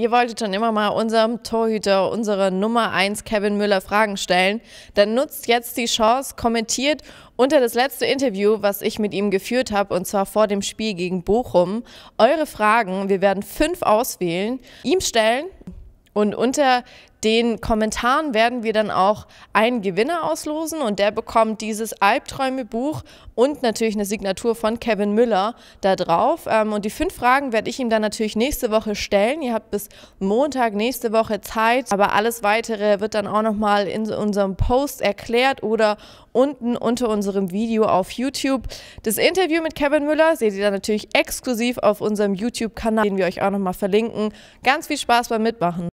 ihr wolltet schon immer mal unserem Torhüter, unserer Nummer 1 Kevin Müller Fragen stellen, dann nutzt jetzt die Chance, kommentiert unter das letzte Interview, was ich mit ihm geführt habe, und zwar vor dem Spiel gegen Bochum, eure Fragen. Wir werden fünf auswählen, ihm stellen und unter den Kommentaren werden wir dann auch einen Gewinner auslosen und der bekommt dieses Albträume-Buch und natürlich eine Signatur von Kevin Müller da drauf. Ähm, und die fünf Fragen werde ich ihm dann natürlich nächste Woche stellen. Ihr habt bis Montag nächste Woche Zeit, aber alles weitere wird dann auch nochmal in unserem Post erklärt oder unten unter unserem Video auf YouTube. Das Interview mit Kevin Müller seht ihr dann natürlich exklusiv auf unserem YouTube-Kanal, den wir euch auch nochmal verlinken. Ganz viel Spaß beim Mitmachen.